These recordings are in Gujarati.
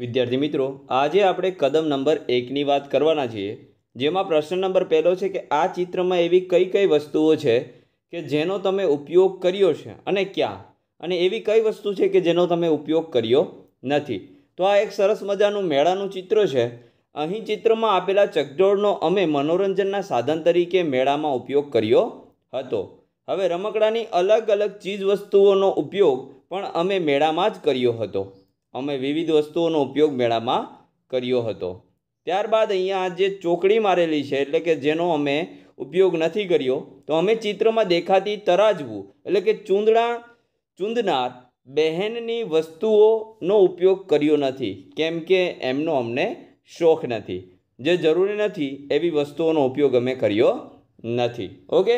વિદ્યાર્થી મિત્રો આજે આપણે કદમ નંબર એકની વાત કરવાના છીએ જેમાં પ્રશ્ન નંબર પહેલો છે કે આ ચિત્રમાં એવી કઈ કઈ વસ્તુઓ છે કે જેનો તમે ઉપયોગ કર્યો છે અને ક્યાં અને એવી કઈ વસ્તુ છે કે જેનો તમે ઉપયોગ કર્યો નથી તો આ એક સરસ મજાનું મેળાનું ચિત્ર છે અહીં ચિત્રમાં આપેલા ચકડોળનો અમે મનોરંજનના સાધન તરીકે મેળામાં ઉપયોગ કર્યો હતો હવે રમકડાની અલગ અલગ ચીજ વસ્તુઓનો ઉપયોગ પણ અમે મેળામાં જ કર્યો હતો અમે વિવિધ વસ્તુઓનો ઉપયોગ મેળામાં કર્યો હતો ત્યારબાદ અહીંયા જે ચોકડી મારેલી છે એટલે કે જેનો અમે ઉપયોગ નથી કર્યો તો અમે ચિત્રમાં દેખાતી તરાજવું એટલે કે ચૂંદડા ચૂંદનાર બહેનની વસ્તુઓનો ઉપયોગ કર્યો નથી કેમ કે એમનો અમને શોખ નથી જે જરૂરી નથી એવી વસ્તુઓનો ઉપયોગ અમે કર્યો નથી ઓકે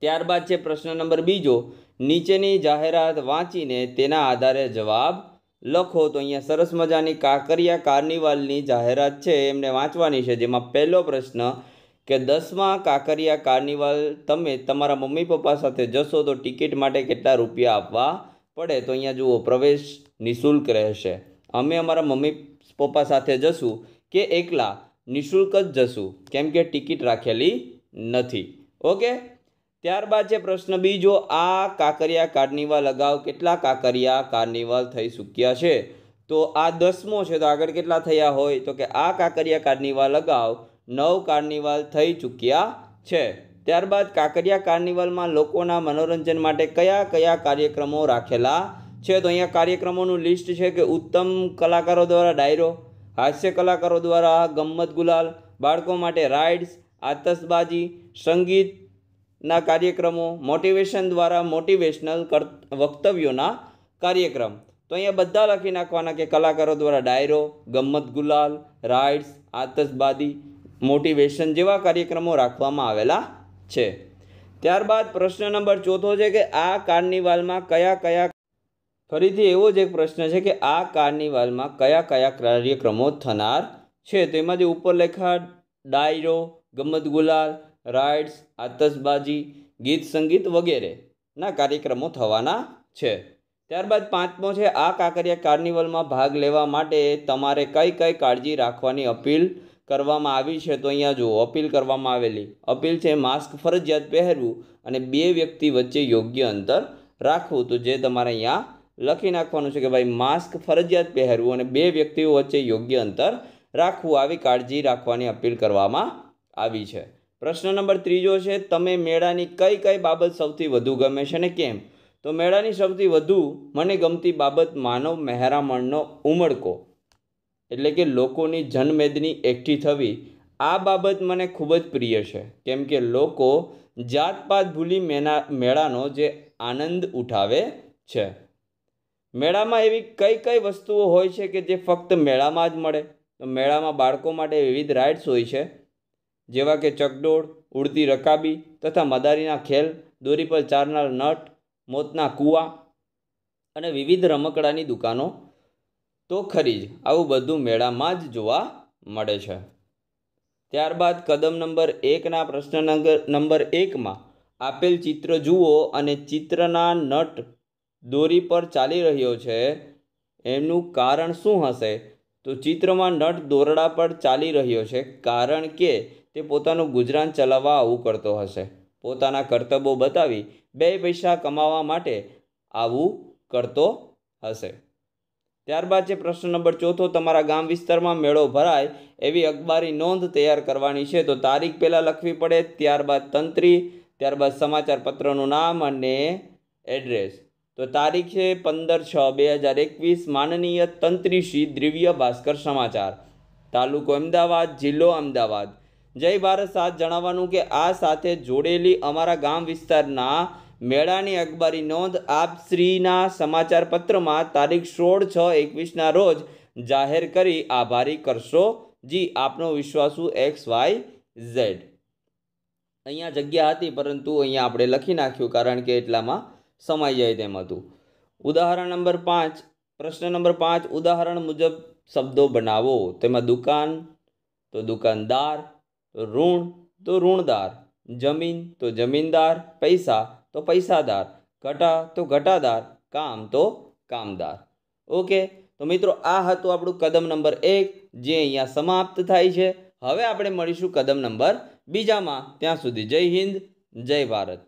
ત્યારબાદ છે પ્રશ્ન નંબર બીજો નીચેની જાહેરાત વાંચીને તેના આધારે જવાબ લખો તો અહીંયા સરસ મજાની કાંકરિયા કાર્નિવલની જાહેરાત છે એમને વાંચવાની છે જેમાં પહેલો પ્રશ્ન કે દસમાં કાંકરિયા કાર્નિવલ તમે તમારા મમ્મી પપ્પા સાથે જશો તો ટિકિટ માટે કેટલા રૂપિયા આપવા પડે તો અહીંયા જુઓ પ્રવેશ નિઃશુલ્ક રહેશે અમે અમારા મમ્મી પપ્પા સાથે જશું કે એકલા નિઃશુલ્ક જ જશું કેમ કે ટિકિટ રાખેલી નથી ઓકે ત્યારબાદ છે પ્રશ્ન બીજો આ કાંકરિયા કાર્નિવલ અગાઉ કેટલા કાંકરિયા કાર્નિવલ થઈ ચૂક્યા છે તો આ દસમો છે તો આગળ કેટલા થયા હોય તો કે આ કાંકરિયા કાર્નિવલ અગાઉ નવ કાર્નિવલ થઈ ચૂક્યા છે ત્યારબાદ કાંકરિયા કાર્નિવલમાં લોકોના મનોરંજન માટે કયા કયા કાર્યક્રમો રાખેલા છે તો અહીંયા કાર્યક્રમોનું લિસ્ટ છે કે ઉત્તમ કલાકારો દ્વારા ડાયરો હાસ્ય કલાકારો દ્વારા ગમ્મત ગુલાલ બાળકો માટે રાઇડ્સ આતશબાજી સંગીત ના કાર્યક્રમો મોટિવેશન દ્વારા મોટિવેશનલ વક્તવ્યોના કાર્યક્રમ તો અહીંયા બધા લખી નાખવાના કે કલાકારો દ્વારા ડાયરો ગમ્મત ગુલાલ રાઇડ્સ આતશબાદી મોટિવેશન જેવા કાર્યક્રમો રાખવામાં આવેલા છે ત્યારબાદ પ્રશ્ન નંબર ચોથો છે કે આ કાર્નિવાલમાં કયા કયા ફરીથી એવો જ એક પ્રશ્ન છે કે આ કાર્નિવાલમાં કયા કયા કાર્યક્રમો થનાર છે તેમાં જે ઉપર લેખા ડાયરો ગમ્મત ગુલાલ રાઇડ્સ આતશબાજી ગીત સંગીત વગેરેના કાર્યક્રમો થવાના છે ત્યારબાદ પાંચમો છે આ કાંકરિયા કાર્નિવલમાં ભાગ લેવા માટે તમારે કઈ કઈ કાળજી રાખવાની અપીલ કરવામાં આવી છે તો અહીંયા જુઓ અપીલ કરવામાં આવેલી અપીલ છે માસ્ક ફરજિયાત પહેરવું અને બે વ્યક્તિ વચ્ચે યોગ્ય અંતર રાખવું તો જે તમારે અહીંયા લખી નાખવાનું છે કે ભાઈ માસ્ક ફરજિયાત પહેરવું અને બે વ્યક્તિઓ વચ્ચે યોગ્ય અંતર રાખવું આવી કાળજી રાખવાની અપીલ કરવામાં આવી છે પ્રશ્ન નંબર ત્રીજો છે તમે મેળાની કઈ કઈ બાબત સૌથી વધુ ગમે છે ને કેમ તો મેળાની સૌથી વધુ મને ગમતી બાબત માનવ મહેરામણનો ઉમળકો એટલે કે લોકોની જનમેદની એકઠી થવી આ બાબત મને ખૂબ જ પ્રિય છે કેમ કે લોકો જાતપાત ભૂલી મેના મેળાનો જે આનંદ ઉઠાવે છે મેળામાં એવી કઈ કઈ વસ્તુઓ હોય છે કે જે ફક્ત મેળામાં જ મળે તો મેળામાં બાળકો માટે વિવિધ રાઇડ્સ હોય છે જેવા કે ચકડોળ ઉડતી રકાબી તથા મદારીના ખેલ દોરી પર ચારનાર નટ મોતના કૂવા અને વિવિધ રમકડાની દુકાનો તો ખરી જ આવું બધું મેળામાં જ જોવા મળે છે ત્યારબાદ કદમ નંબર એકના પ્રશ્ન નંબર એકમાં આપેલ ચિત્ર જુઓ અને ચિત્રના નટ દોરી પર ચાલી રહ્યો છે એમનું કારણ શું હશે તો ચિત્રમાં નટ દોરડા પર ચાલી રહ્યો છે કારણ કે તે પોતાનું ગુજરાન ચલાવવા આવું કરતો હશે પોતાના કરતબો બતાવી બે પૈસા કમાવા માટે આવું કરતો હશે ત્યારબાદ જે પ્રશ્ન નંબર ચોથો તમારા ગામ વિસ્તારમાં મેળો ભરાય એવી અખબારી નોંધ તૈયાર કરવાની છે તો તારીખ પહેલાં લખવી પડે ત્યારબાદ તંત્રી ત્યારબાદ સમાચાર પત્રનું નામ અને એડ્રેસ તો તારીખ છે પંદર છ બે હજાર એકવીસ માનનીય તંત્રી શ્રી દ્રિવ્ય ભાસ્કર સમાચાર તાલુકો અમદાવાદ જિલ્લો અમદાવાદ જય ભારત સાથ જણાવવાનું કે આ સાથે જોડેલી અમારા ગામ વિસ્તારના મેળાની અખબારી નોંધ આપશ્રીના સમાચાર પત્રમાં તારીખ સોળ છ એકવીસના રોજ જાહેર કરી આભારી કરશો જી આપનો વિશ્વાસુ એક્સ વાય ઝેડ અહીંયા જગ્યા હતી પરંતુ અહીંયા આપણે લખી નાખ્યું કારણ કે એટલામાં સમાઈ જાય તેમ હતું ઉદાહરણ નંબર પાંચ પ્રશ્ન નંબર પાંચ ઉદાહરણ મુજબ શબ્દો બનાવો તેમાં દુકાન તો દુકાનદાર ઋણ તો ઋણદાર જમીન તો જમીનદાર પૈસા તો પૈસાદાર ઘટા તો ઘટાદાર કામ તો કામદાર ઓકે તો મિત્રો આ હતું આપણું કદમ નંબર એક જે અહીંયા સમાપ્ત થાય છે હવે આપણે મળીશું કદમ નંબર બીજામાં ત્યાં સુધી જય હિન્દ જય ભારત